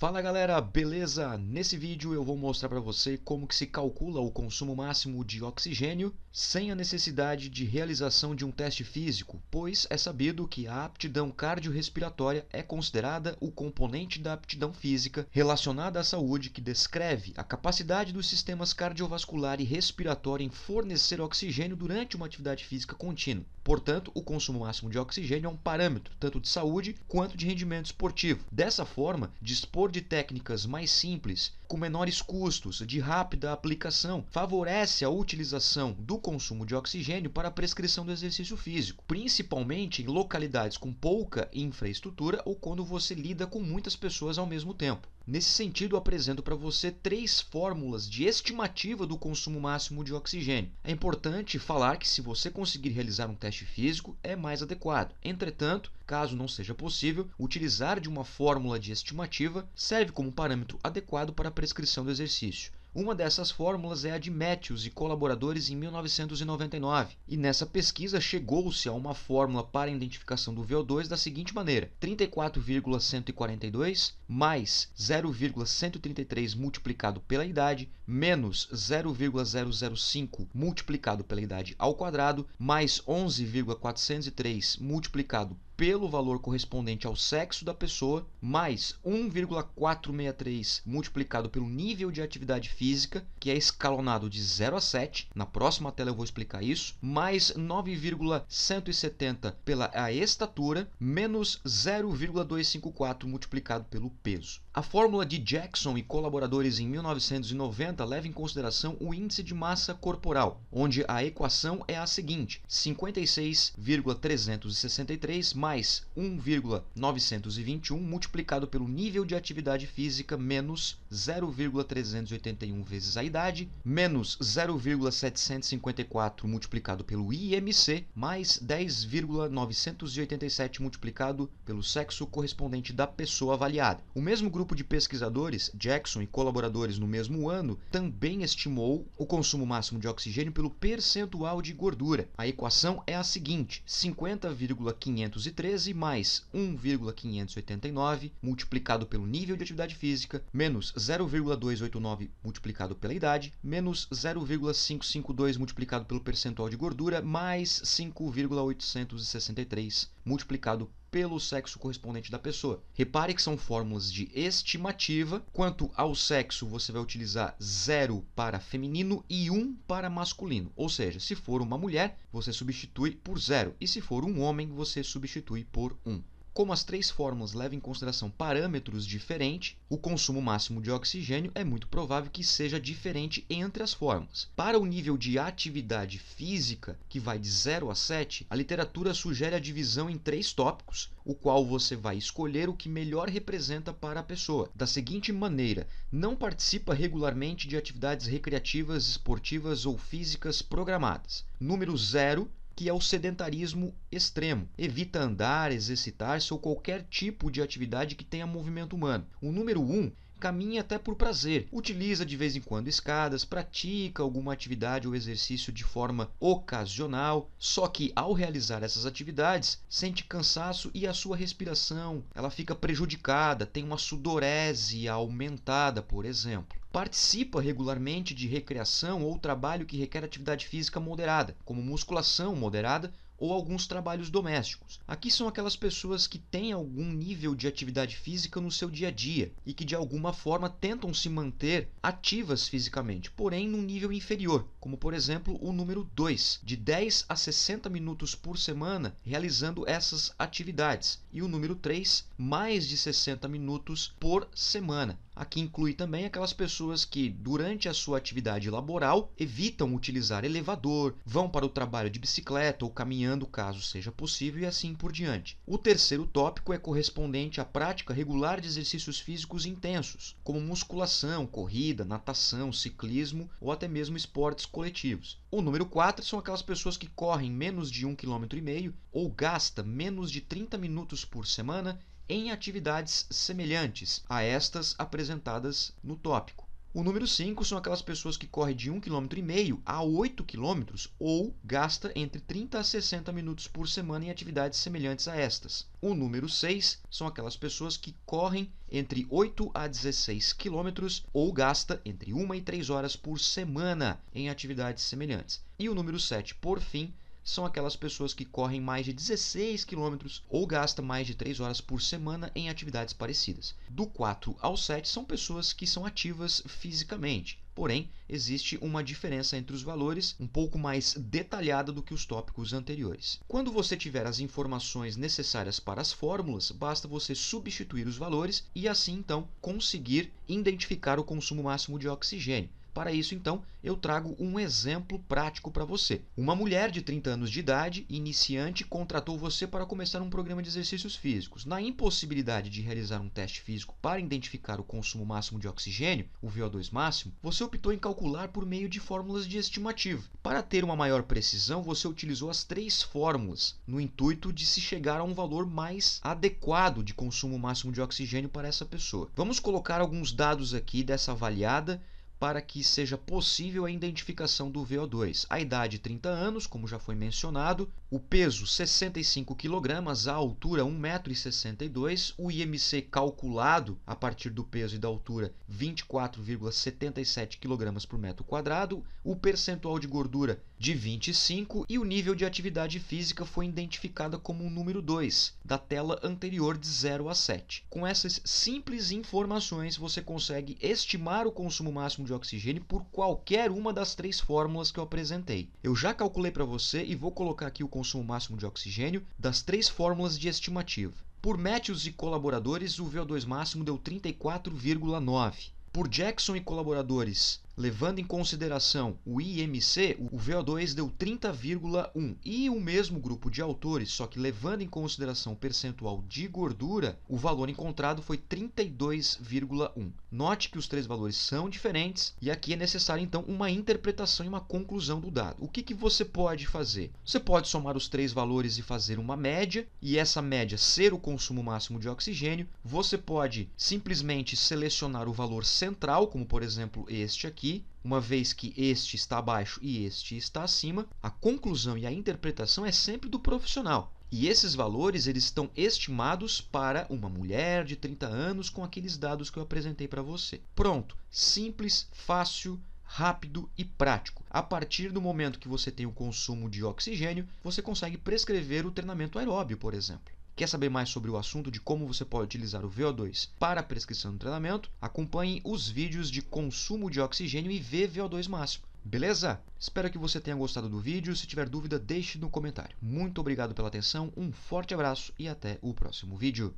Fala galera, beleza? Nesse vídeo eu vou mostrar para você como que se calcula o consumo máximo de oxigênio sem a necessidade de realização de um teste físico, pois é sabido que a aptidão cardiorrespiratória é considerada o componente da aptidão física relacionada à saúde que descreve a capacidade dos sistemas cardiovascular e respiratório em fornecer oxigênio durante uma atividade física contínua. Portanto, o consumo máximo de oxigênio é um parâmetro tanto de saúde quanto de rendimento esportivo. Dessa forma, dispor de técnicas mais simples, com menores custos, de rápida aplicação, favorece a utilização do consumo de oxigênio para a prescrição do exercício físico, principalmente em localidades com pouca infraestrutura ou quando você lida com muitas pessoas ao mesmo tempo. Nesse sentido, apresento para você três fórmulas de estimativa do consumo máximo de oxigênio. É importante falar que, se você conseguir realizar um teste físico, é mais adequado. Entretanto, caso não seja possível, utilizar de uma fórmula de estimativa serve como parâmetro adequado para a prescrição do exercício. Uma dessas fórmulas é a de Matthews e colaboradores em 1999, e nessa pesquisa chegou-se a uma fórmula para a identificação do VO2 da seguinte maneira: 34,142 mais 0,133 multiplicado pela idade, menos 0,005 multiplicado pela idade ao quadrado, mais 11,403 multiplicado pelo valor correspondente ao sexo da pessoa, mais 1,463 multiplicado pelo nível de atividade física, que é escalonado de 0 a 7, na próxima tela eu vou explicar isso, mais 9,170 pela a estatura, menos 0,254 multiplicado pelo peso. A fórmula de Jackson e colaboradores em 1990 leva em consideração o índice de massa corporal, onde a equação é a seguinte: 56,363 mais 1,921 multiplicado pelo nível de atividade física menos 0,381 vezes a idade, menos 0,754 multiplicado pelo IMC, mais 10,987 multiplicado pelo sexo correspondente da pessoa avaliada. O mesmo grupo grupo de pesquisadores, Jackson e colaboradores no mesmo ano, também estimou o consumo máximo de oxigênio pelo percentual de gordura. A equação é a seguinte: 50,513 mais 1,589 multiplicado pelo nível de atividade física, menos 0,289 multiplicado pela idade, menos 0,552 multiplicado pelo percentual de gordura, mais 5,863 multiplicado pelo sexo correspondente da pessoa. Repare que são fórmulas de estimativa. Quanto ao sexo, você vai utilizar 0 para feminino e 1 um para masculino. Ou seja, se for uma mulher, você substitui por 0 e se for um homem, você substitui por 1. Um. Como as três fórmulas levam em consideração parâmetros diferentes, o consumo máximo de oxigênio é muito provável que seja diferente entre as fórmulas. Para o nível de atividade física, que vai de 0 a 7, a literatura sugere a divisão em três tópicos, o qual você vai escolher o que melhor representa para a pessoa. Da seguinte maneira: não participa regularmente de atividades recreativas, esportivas ou físicas programadas. Número 0 que é o sedentarismo extremo. Evita andar, exercitar-se ou qualquer tipo de atividade que tenha movimento humano. O número 1 um caminha até por prazer, utiliza de vez em quando escadas, pratica alguma atividade ou exercício de forma ocasional, só que ao realizar essas atividades, sente cansaço e a sua respiração, ela fica prejudicada, tem uma sudorese aumentada, por exemplo. Participa regularmente de recreação ou trabalho que requer atividade física moderada, como musculação moderada ou alguns trabalhos domésticos. Aqui são aquelas pessoas que têm algum nível de atividade física no seu dia a dia e que de alguma forma tentam se manter ativas fisicamente, porém num nível inferior, como por exemplo o número 2, de 10 a 60 minutos por semana realizando essas atividades, e o número 3, mais de 60 minutos por semana. Aqui inclui também aquelas pessoas que, durante a sua atividade laboral, evitam utilizar elevador, vão para o trabalho de bicicleta ou caminhando, caso seja possível, e assim por diante. O terceiro tópico é correspondente à prática regular de exercícios físicos intensos, como musculação, corrida, natação, ciclismo ou até mesmo esportes coletivos. O número 4 são aquelas pessoas que correm menos de 1,5 km ou gasta menos de 30 minutos por semana em atividades semelhantes a estas apresentadas no tópico. O número 5 são aquelas pessoas que correm de 1,5 km a 8 km ou gasta entre 30 a 60 minutos por semana em atividades semelhantes a estas. O número 6 são aquelas pessoas que correm entre 8 a 16 km ou gasta entre 1 e 3 horas por semana em atividades semelhantes. E o número 7, por fim, são aquelas pessoas que correm mais de 16 km ou gastam mais de 3 horas por semana em atividades parecidas. Do 4 ao 7 são pessoas que são ativas fisicamente, Porém, existe uma diferença entre os valores, um pouco mais detalhada do que os tópicos anteriores. Quando você tiver as informações necessárias para as fórmulas, basta você substituir os valores e assim então conseguir identificar o consumo máximo de oxigênio. Para isso, então, eu trago um exemplo prático para você. Uma mulher de 30 anos de idade, iniciante, contratou você para começar um programa de exercícios físicos. Na impossibilidade de realizar um teste físico para identificar o consumo máximo de oxigênio, o VO2 máximo, você optou em calcular por meio de fórmulas de estimativa. Para ter uma maior precisão, você utilizou as três fórmulas, no intuito de se chegar a um valor mais adequado de consumo máximo de oxigênio para essa pessoa. Vamos colocar alguns dados aqui dessa avaliada para que seja possível a identificação do VO2. A idade 30 anos, como já foi mencionado, o peso 65 kg, a altura 1,62m, o IMC calculado a partir do peso e da altura 24,77 kg por metro quadrado, o percentual de gordura de 25 e o nível de atividade física foi identificada como o número 2 da tela anterior de 0 a 7. Com essas simples informações você consegue estimar o consumo máximo de de oxigênio por qualquer uma das três fórmulas que eu apresentei. Eu já calculei para você e vou colocar aqui o consumo máximo de oxigênio das três fórmulas de estimativa. Por Matthews e colaboradores, o VO2 máximo deu 34,9. Por Jackson e colaboradores, Levando em consideração o IMC, o VO2 deu 30,1. E o mesmo grupo de autores, só que levando em consideração o percentual de gordura, o valor encontrado foi 32,1. Note que os três valores são diferentes e aqui é necessário então uma interpretação e uma conclusão do dado. O que, que você pode fazer? Você pode somar os três valores e fazer uma média, e essa média ser o consumo máximo de oxigênio. Você pode simplesmente selecionar o valor central, como por exemplo este aqui uma vez que este está abaixo e este está acima, a conclusão e a interpretação é sempre do profissional. E esses valores eles estão estimados para uma mulher de 30 anos com aqueles dados que eu apresentei para você. Pronto, simples, fácil, rápido e prático. A partir do momento que você tem o consumo de oxigênio, você consegue prescrever o treinamento aeróbio, por exemplo. Quer saber mais sobre o assunto de como você pode utilizar o VO2 para a prescrição do treinamento? Acompanhe os vídeos de consumo de oxigênio e VVO2 máximo. Beleza? Espero que você tenha gostado do vídeo. Se tiver dúvida, deixe no comentário. Muito obrigado pela atenção, um forte abraço e até o próximo vídeo.